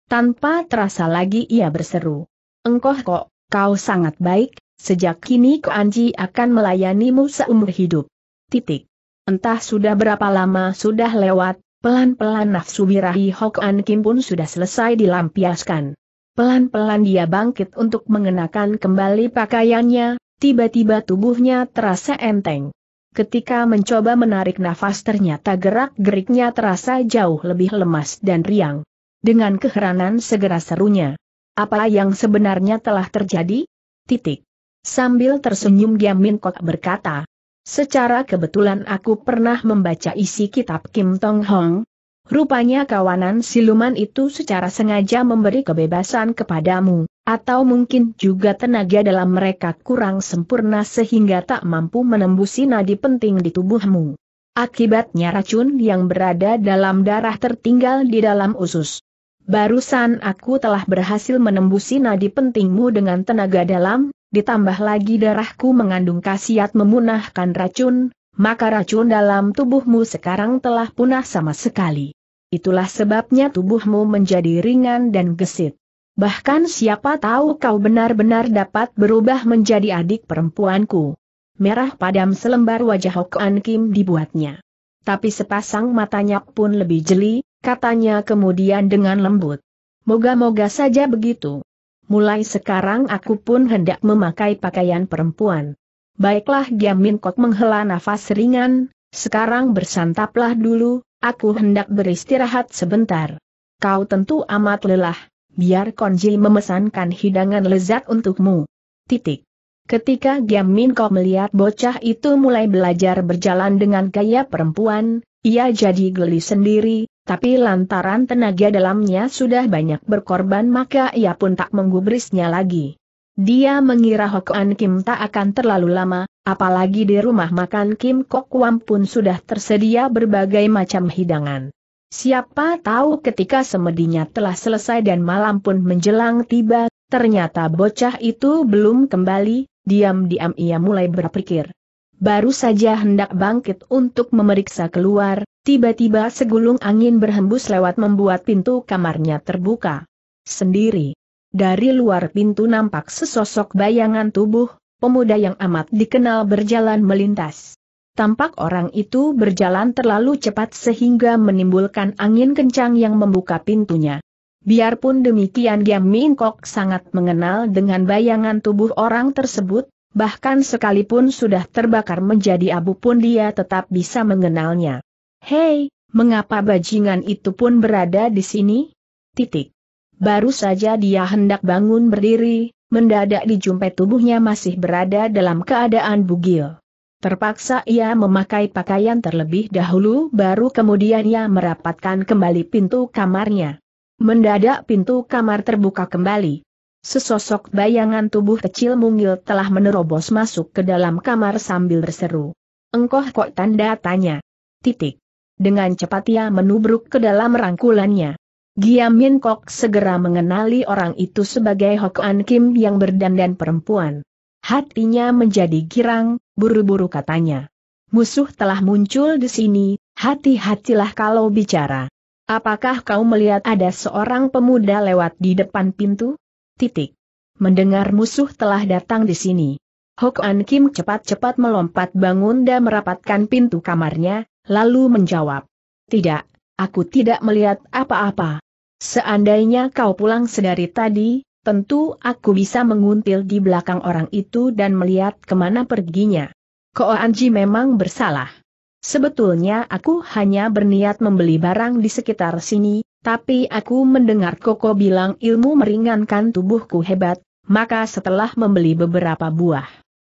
Tanpa terasa lagi ia berseru. Engkoh kok, kau sangat baik, sejak kini Anji akan melayanimu seumur hidup. Titik. Entah sudah berapa lama sudah lewat, pelan-pelan nafsu birahi Hokan Kim pun sudah selesai dilampiaskan. Pelan-pelan dia bangkit untuk mengenakan kembali pakaiannya, tiba-tiba tubuhnya terasa enteng. Ketika mencoba menarik nafas ternyata gerak-geriknya terasa jauh lebih lemas dan riang. Dengan keheranan segera serunya. Apa yang sebenarnya telah terjadi? Titik. Sambil tersenyum dia Kok berkata, Secara kebetulan aku pernah membaca isi kitab Kim Tong Hong. Rupanya kawanan siluman itu secara sengaja memberi kebebasan kepadamu, atau mungkin juga tenaga dalam mereka kurang sempurna sehingga tak mampu menembusi nadi penting di tubuhmu. Akibatnya racun yang berada dalam darah tertinggal di dalam usus. Barusan aku telah berhasil menembusi nadi pentingmu dengan tenaga dalam, ditambah lagi darahku mengandung khasiat memunahkan racun, maka racun dalam tubuhmu sekarang telah punah sama sekali. Itulah sebabnya tubuhmu menjadi ringan dan gesit. Bahkan siapa tahu kau benar-benar dapat berubah menjadi adik perempuanku. Merah padam selembar wajah Hokan Kim dibuatnya. Tapi sepasang matanya pun lebih jeli, katanya kemudian dengan lembut. Moga-moga saja begitu. Mulai sekarang aku pun hendak memakai pakaian perempuan. Baiklah Giamin Kok menghela nafas ringan, sekarang bersantaplah dulu, aku hendak beristirahat sebentar. Kau tentu amat lelah, biar Konji memesankan hidangan lezat untukmu. Titik. Ketika Giamin Kok melihat bocah itu mulai belajar berjalan dengan gaya perempuan, ia jadi geli sendiri, tapi lantaran tenaga dalamnya sudah banyak berkorban maka ia pun tak menggubrisnya lagi. Dia mengira an Kim tak akan terlalu lama, apalagi di rumah makan Kim Kok Wam pun sudah tersedia berbagai macam hidangan. Siapa tahu ketika semedinya telah selesai dan malam pun menjelang tiba, ternyata bocah itu belum kembali, diam-diam ia mulai berpikir. Baru saja hendak bangkit untuk memeriksa keluar, Tiba-tiba segulung angin berhembus lewat membuat pintu kamarnya terbuka. Sendiri. Dari luar pintu nampak sesosok bayangan tubuh, pemuda yang amat dikenal berjalan melintas. Tampak orang itu berjalan terlalu cepat sehingga menimbulkan angin kencang yang membuka pintunya. Biarpun demikian Giam Mingkok sangat mengenal dengan bayangan tubuh orang tersebut, bahkan sekalipun sudah terbakar menjadi abu pun dia tetap bisa mengenalnya. Hei, mengapa bajingan itu pun berada di sini? Titik. Baru saja dia hendak bangun berdiri, mendadak dijumpai tubuhnya masih berada dalam keadaan bugil. Terpaksa ia memakai pakaian terlebih dahulu baru kemudian ia merapatkan kembali pintu kamarnya. Mendadak pintu kamar terbuka kembali. Sesosok bayangan tubuh kecil mungil telah menerobos masuk ke dalam kamar sambil berseru. Engkoh kok tanda tanya. Titik. Dengan cepat ia menubruk ke dalam rangkulannya. Giam Min Kok segera mengenali orang itu sebagai Hok An Kim yang berdandan perempuan. Hatinya menjadi girang, buru-buru katanya. Musuh telah muncul di sini, hati-hatilah kalau bicara. Apakah kau melihat ada seorang pemuda lewat di depan pintu? Titik. Mendengar musuh telah datang di sini. Hok An Kim cepat-cepat melompat bangun dan merapatkan pintu kamarnya, lalu menjawab. Tidak, aku tidak melihat apa-apa. Seandainya kau pulang sedari tadi, tentu aku bisa menguntil di belakang orang itu dan melihat kemana perginya. Ko Anji memang bersalah. Sebetulnya aku hanya berniat membeli barang di sekitar sini, tapi aku mendengar Koko bilang ilmu meringankan tubuhku hebat, maka setelah membeli beberapa buah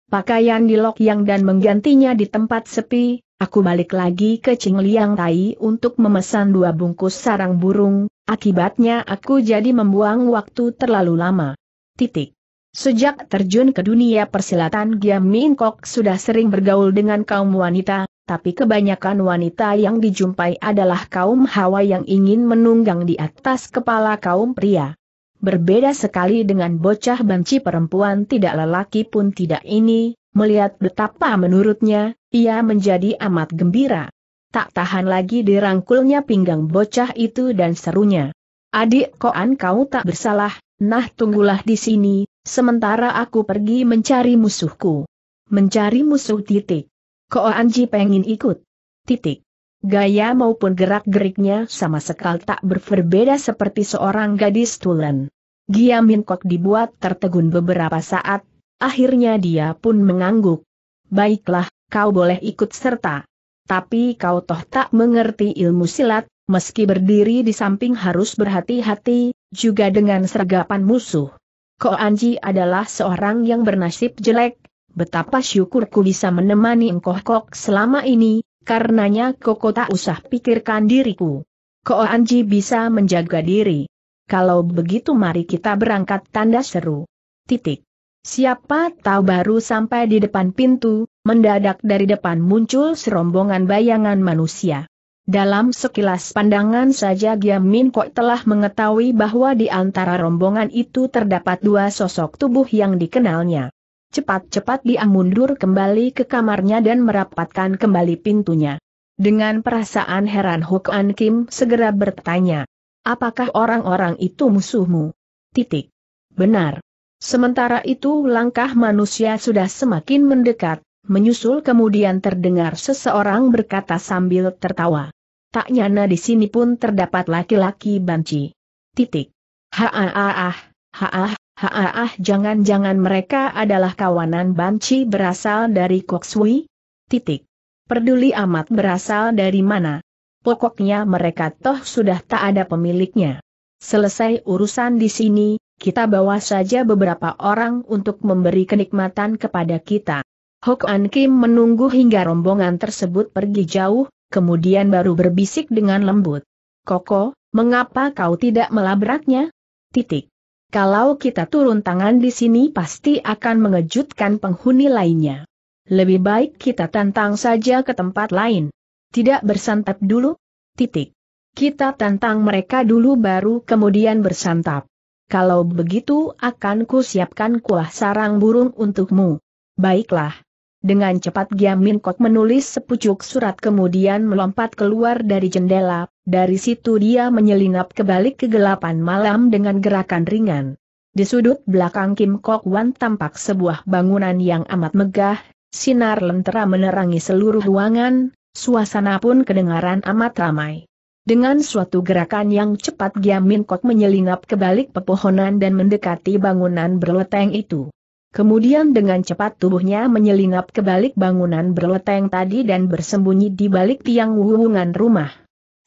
pakaian di Lok Yang dan menggantinya di tempat sepi, Aku balik lagi ke Liang Tai untuk memesan dua bungkus sarang burung, akibatnya aku jadi membuang waktu terlalu lama. Titik. Sejak terjun ke dunia persilatan Giam Min Kok sudah sering bergaul dengan kaum wanita, tapi kebanyakan wanita yang dijumpai adalah kaum hawa yang ingin menunggang di atas kepala kaum pria. Berbeda sekali dengan bocah banci perempuan tidak lelaki pun tidak ini, Melihat betapa menurutnya, ia menjadi amat gembira. Tak tahan lagi dirangkulnya pinggang bocah itu dan serunya. Adik koan kau tak bersalah, nah tunggulah di sini, sementara aku pergi mencari musuhku. Mencari musuh titik. Koan Ji pengen ikut. Titik. Gaya maupun gerak-geriknya sama sekali tak berbeda seperti seorang gadis tulen. Gia Min Kok dibuat tertegun beberapa saat, Akhirnya dia pun mengangguk. Baiklah, kau boleh ikut serta. Tapi kau toh tak mengerti ilmu silat, meski berdiri di samping harus berhati-hati, juga dengan sergapan musuh. Ko Anji adalah seorang yang bernasib jelek, betapa syukurku bisa menemani engkau kok selama ini, karenanya koko tak usah pikirkan diriku. Ko Anji bisa menjaga diri. Kalau begitu mari kita berangkat tanda seru. Titik. Siapa tahu baru sampai di depan pintu, mendadak dari depan muncul serombongan bayangan manusia. Dalam sekilas pandangan saja Giam Min Kok telah mengetahui bahwa di antara rombongan itu terdapat dua sosok tubuh yang dikenalnya. Cepat-cepat dia mundur kembali ke kamarnya dan merapatkan kembali pintunya. Dengan perasaan heran Hok An Kim segera bertanya, apakah orang-orang itu musuhmu? Titik. Benar. Sementara itu langkah manusia sudah semakin mendekat, menyusul kemudian terdengar seseorang berkata sambil tertawa. Tak nyana di sini pun terdapat laki-laki banci. Titik. Haaah, haah, haaah jangan-jangan mereka adalah kawanan banci berasal dari Koksui? Titik. Perduli amat berasal dari mana? Pokoknya mereka toh sudah tak ada pemiliknya. Selesai urusan di sini, kita bawa saja beberapa orang untuk memberi kenikmatan kepada kita. Hok An Kim menunggu hingga rombongan tersebut pergi jauh, kemudian baru berbisik dengan lembut. Koko, mengapa kau tidak melabraknya? Titik. Kalau kita turun tangan di sini pasti akan mengejutkan penghuni lainnya. Lebih baik kita tantang saja ke tempat lain. Tidak bersantap dulu? Titik. Kita tantang mereka dulu baru kemudian bersantap. Kalau begitu akan ku siapkan kuah sarang burung untukmu. Baiklah. Dengan cepat Giam Min Kok menulis sepucuk surat kemudian melompat keluar dari jendela, dari situ dia menyelinap ke balik kegelapan malam dengan gerakan ringan. Di sudut belakang Kim Kok Wan tampak sebuah bangunan yang amat megah, sinar lentera menerangi seluruh ruangan, suasana pun kedengaran amat ramai. Dengan suatu gerakan yang cepat Giamin Kok menyelinap ke balik pepohonan dan mendekati bangunan berleteng itu. Kemudian dengan cepat tubuhnya menyelinap ke balik bangunan berleteng tadi dan bersembunyi di balik tiang wuhungan rumah.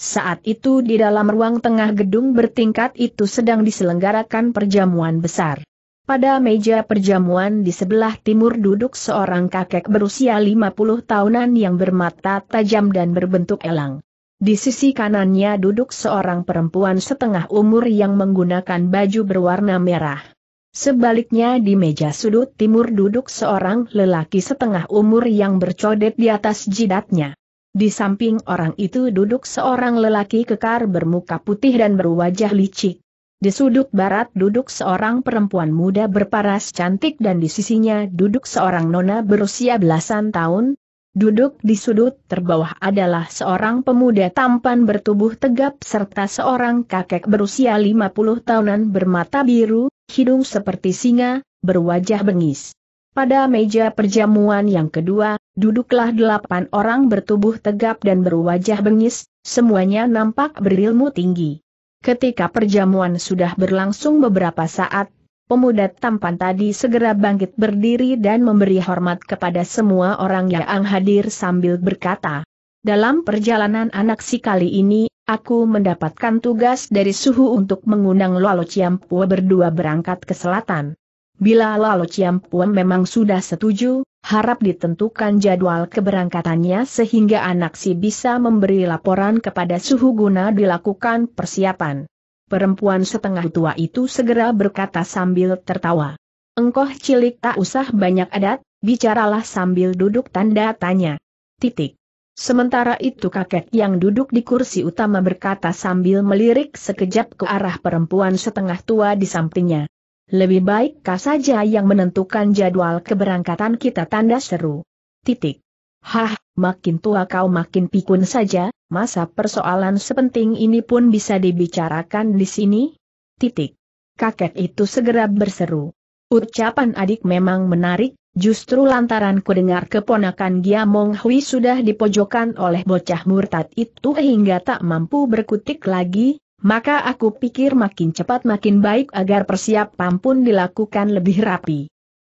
Saat itu di dalam ruang tengah gedung bertingkat itu sedang diselenggarakan perjamuan besar. Pada meja perjamuan di sebelah timur duduk seorang kakek berusia 50 tahunan yang bermata tajam dan berbentuk elang. Di sisi kanannya duduk seorang perempuan setengah umur yang menggunakan baju berwarna merah. Sebaliknya di meja sudut timur duduk seorang lelaki setengah umur yang bercodet di atas jidatnya. Di samping orang itu duduk seorang lelaki kekar bermuka putih dan berwajah licik. Di sudut barat duduk seorang perempuan muda berparas cantik dan di sisinya duduk seorang nona berusia belasan tahun, Duduk di sudut terbawah adalah seorang pemuda tampan bertubuh tegap serta seorang kakek berusia 50 tahunan bermata biru, hidung seperti singa, berwajah bengis. Pada meja perjamuan yang kedua, duduklah delapan orang bertubuh tegap dan berwajah bengis, semuanya nampak berilmu tinggi. Ketika perjamuan sudah berlangsung beberapa saat, Pemuda tampan tadi segera bangkit berdiri dan memberi hormat kepada semua orang yang hadir sambil berkata, dalam perjalanan anak si kali ini, aku mendapatkan tugas dari suhu untuk mengundang Lalo Ciampua berdua berangkat ke selatan. Bila Lalo Ciampua memang sudah setuju, harap ditentukan jadwal keberangkatannya sehingga anak si bisa memberi laporan kepada suhu guna dilakukan persiapan. Perempuan setengah tua itu segera berkata sambil tertawa. Engkoh cilik tak usah banyak adat, bicaralah sambil duduk tanda tanya. Titik. Sementara itu kakek yang duduk di kursi utama berkata sambil melirik sekejap ke arah perempuan setengah tua di sampingnya. Lebih baik kau saja yang menentukan jadwal keberangkatan kita tanda seru. Titik. Hah, makin tua kau makin pikun saja, masa persoalan sepenting ini pun bisa dibicarakan di sini? Titik. Kakek itu segera berseru. Ucapan adik memang menarik, justru lantaran kudengar keponakan Giamong Hui sudah dipojokkan oleh bocah murtad itu hingga tak mampu berkutik lagi, maka aku pikir makin cepat makin baik agar persiapan pun dilakukan lebih rapi.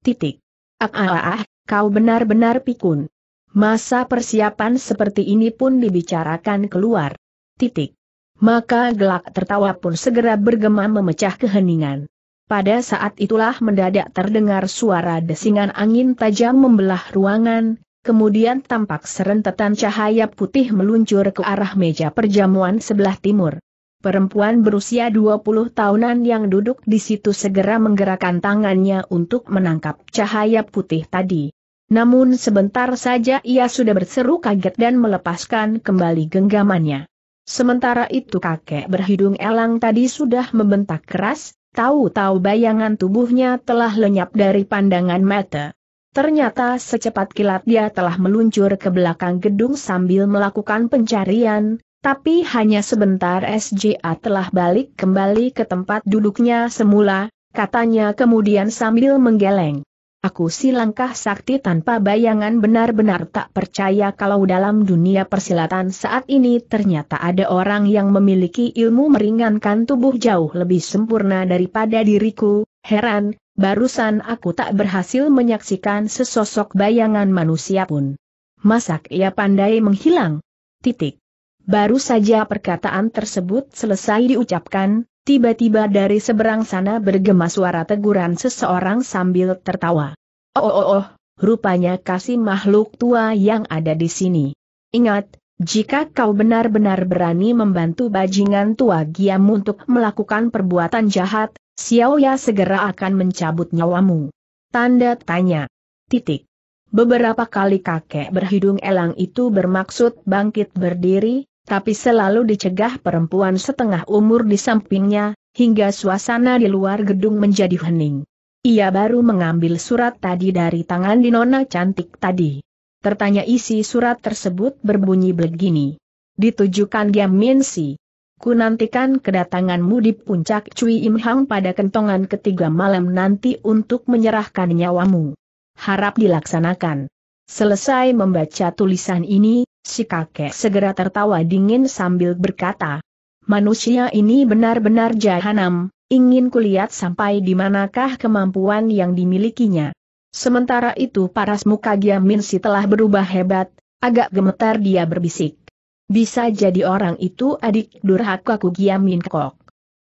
Titik. Ah ah ah, ah kau benar-benar pikun. Masa persiapan seperti ini pun dibicarakan keluar. Titik. Maka gelak tertawa pun segera bergema memecah keheningan. Pada saat itulah mendadak terdengar suara desingan angin tajam membelah ruangan, kemudian tampak serentetan cahaya putih meluncur ke arah meja perjamuan sebelah timur. Perempuan berusia 20 tahunan yang duduk di situ segera menggerakkan tangannya untuk menangkap cahaya putih tadi. Namun sebentar saja ia sudah berseru kaget dan melepaskan kembali genggamannya. Sementara itu kakek berhidung elang tadi sudah membentak keras, tahu-tahu bayangan tubuhnya telah lenyap dari pandangan mata. Ternyata secepat kilat dia telah meluncur ke belakang gedung sambil melakukan pencarian, tapi hanya sebentar SJA telah balik kembali ke tempat duduknya semula, katanya kemudian sambil menggeleng. Aku si langkah sakti tanpa bayangan benar-benar tak percaya kalau dalam dunia persilatan saat ini ternyata ada orang yang memiliki ilmu meringankan tubuh jauh lebih sempurna daripada diriku, heran, barusan aku tak berhasil menyaksikan sesosok bayangan manusia pun. Masak ia pandai menghilang? Titik. Baru saja perkataan tersebut selesai diucapkan, Tiba-tiba dari seberang sana bergema suara teguran seseorang sambil tertawa. Oh, oh oh oh, rupanya kasih makhluk tua yang ada di sini. Ingat, jika kau benar-benar berani membantu bajingan tua Giam untuk melakukan perbuatan jahat, Xiao Ya segera akan mencabut nyawamu. Tanda tanya. Titik. Beberapa kali kakek berhidung elang itu bermaksud bangkit berdiri, tapi selalu dicegah perempuan setengah umur di sampingnya, hingga suasana di luar gedung menjadi hening. Ia baru mengambil surat tadi dari tangan Dinona cantik tadi. Tertanya isi surat tersebut berbunyi begini. Ditujukan Giam Min Si. Ku nantikan kedatanganmu di puncak Cui Im Hang pada kentongan ketiga malam nanti untuk menyerahkan nyawamu. Harap dilaksanakan. Selesai membaca tulisan ini, Si kakek segera tertawa dingin sambil berkata, Manusia ini benar-benar jahanam, ingin kulihat sampai di manakah kemampuan yang dimilikinya. Sementara itu paras muka Giamin si telah berubah hebat, agak gemetar dia berbisik. Bisa jadi orang itu adik durhaka ku Giamin Kok.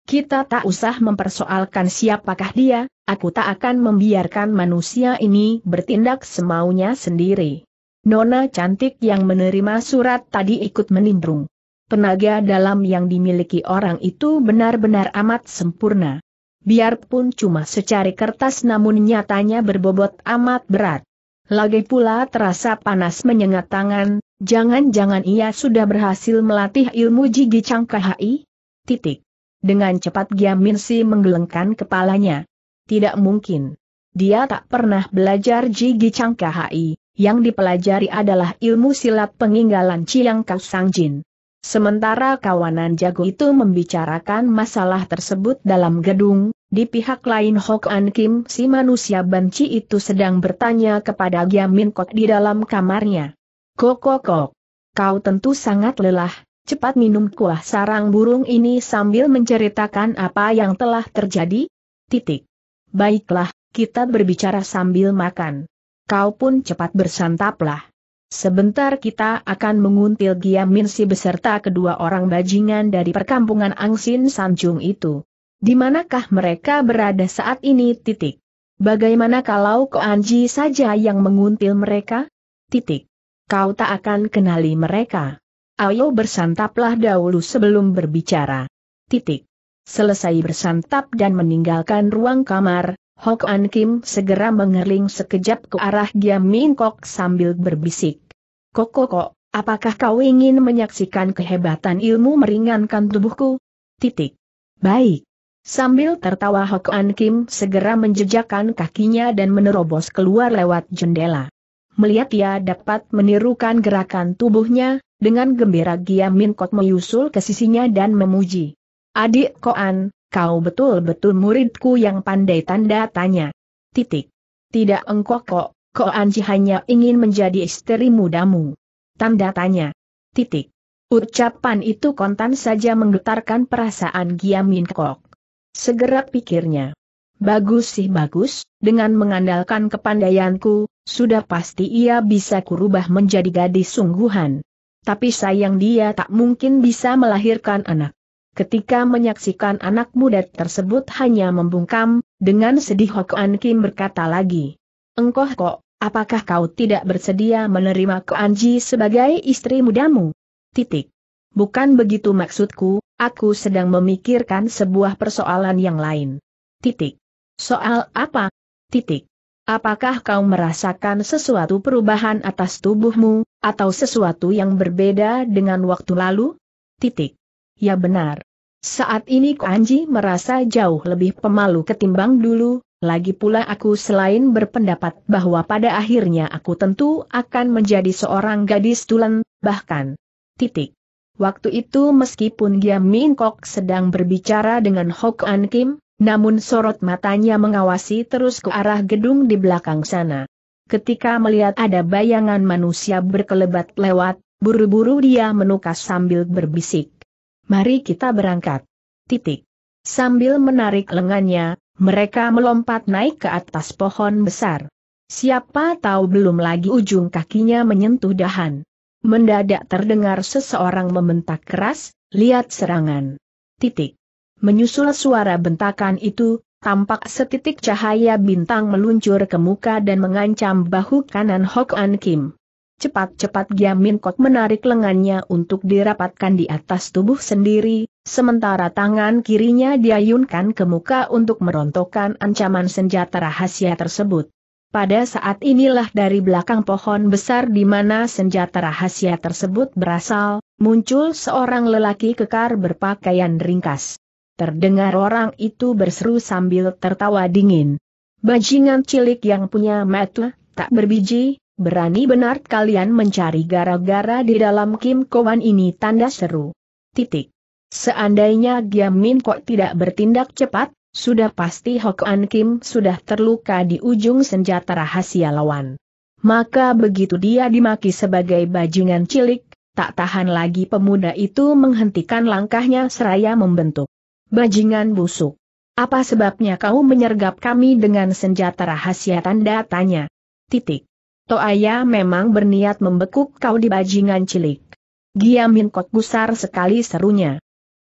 Kita tak usah mempersoalkan siapakah dia, aku tak akan membiarkan manusia ini bertindak semaunya sendiri. Nona cantik yang menerima surat tadi ikut menimbrung. Tenaga dalam yang dimiliki orang itu benar-benar amat sempurna. Biarpun cuma secari kertas namun nyatanya berbobot amat berat. Lagi pula terasa panas menyengat tangan, jangan-jangan ia sudah berhasil melatih ilmu jigi cangkahai? Titik. Dengan cepat Giaminsi menggelengkan kepalanya. Tidak mungkin. Dia tak pernah belajar jigi cangkahai yang dipelajari adalah ilmu silat penginggalan Chiang Kau Sang Jin. Sementara kawanan jago itu membicarakan masalah tersebut dalam gedung, di pihak lain Hok An Kim si manusia banci itu sedang bertanya kepada Giamin Kok di dalam kamarnya. Kok kok kok, kau tentu sangat lelah, cepat minum kuah sarang burung ini sambil menceritakan apa yang telah terjadi? Titik. Baiklah, kita berbicara sambil makan kau pun cepat bersantaplah. Sebentar kita akan menguntil Giamin si beserta kedua orang bajingan dari perkampungan Angsin Sanjung itu. Di manakah mereka berada saat ini? Titik. Bagaimana kalau Ko Anji saja yang menguntil mereka? Titik. Kau tak akan kenali mereka. Ayo bersantaplah dahulu sebelum berbicara. Titik. Selesai bersantap dan meninggalkan ruang kamar, Hok An Kim segera mengerling sekejap ke arah Giam Min Kok sambil berbisik. Koko kok, apakah kau ingin menyaksikan kehebatan ilmu meringankan tubuhku? Titik. Baik. Sambil tertawa Hok An Kim segera menjejakkan kakinya dan menerobos keluar lewat jendela. Melihat ia dapat menirukan gerakan tubuhnya, dengan gembira Giam Min Kok menyusul ke sisinya dan memuji. Adik Koan, kau betul-betul muridku yang pandai tanda tanya. Titik. Tidak engkau kok, kok Anji hanya ingin menjadi istri mudamu. Tanda tanya. Titik. Ucapan itu kontan saja menggetarkan perasaan Giamin Kok. Segera pikirnya. Bagus sih bagus, dengan mengandalkan kepandaianku, sudah pasti ia bisa kurubah menjadi gadis sungguhan. Tapi sayang dia tak mungkin bisa melahirkan anak. Ketika menyaksikan anak muda tersebut hanya membungkam, dengan sedih Hokuan Kim berkata lagi. Engkoh kok, apakah kau tidak bersedia menerima Koanji sebagai istri mudamu? Titik. Bukan begitu maksudku, aku sedang memikirkan sebuah persoalan yang lain. Titik. Soal apa? Titik. Apakah kau merasakan sesuatu perubahan atas tubuhmu, atau sesuatu yang berbeda dengan waktu lalu? Titik. Ya benar. Saat ini anji merasa jauh lebih pemalu ketimbang dulu, lagi pula aku selain berpendapat bahwa pada akhirnya aku tentu akan menjadi seorang gadis tulen, bahkan titik. Waktu itu meskipun Giam Min Kok sedang berbicara dengan Hok An Kim, namun sorot matanya mengawasi terus ke arah gedung di belakang sana. Ketika melihat ada bayangan manusia berkelebat lewat, buru-buru dia menukas sambil berbisik. Mari kita berangkat. Titik. Sambil menarik lengannya, mereka melompat naik ke atas pohon besar. Siapa tahu belum lagi ujung kakinya menyentuh dahan. Mendadak terdengar seseorang membentak keras, lihat serangan. Titik. Menyusul suara bentakan itu, tampak setitik cahaya bintang meluncur ke muka dan mengancam bahu kanan Hokan Kim. Cepat-cepat Giamin kok menarik lengannya untuk dirapatkan di atas tubuh sendiri, sementara tangan kirinya diayunkan ke muka untuk merontokkan ancaman senjata rahasia tersebut. Pada saat inilah dari belakang pohon besar di mana senjata rahasia tersebut berasal, muncul seorang lelaki kekar berpakaian ringkas. Terdengar orang itu berseru sambil tertawa dingin. Bajingan cilik yang punya mata tak berbiji, berani benar kalian mencari gara-gara di dalam Kim Kowan ini tanda seru. Titik. Seandainya Giam Min Kok tidak bertindak cepat, sudah pasti An Kim sudah terluka di ujung senjata rahasia lawan. Maka begitu dia dimaki sebagai bajingan cilik, tak tahan lagi pemuda itu menghentikan langkahnya seraya membentuk. Bajingan busuk. Apa sebabnya kau menyergap kami dengan senjata rahasia tanda tanya? Titik. Toaya memang berniat membekuk kau di bajingan cilik. Giamin kot gusar sekali serunya.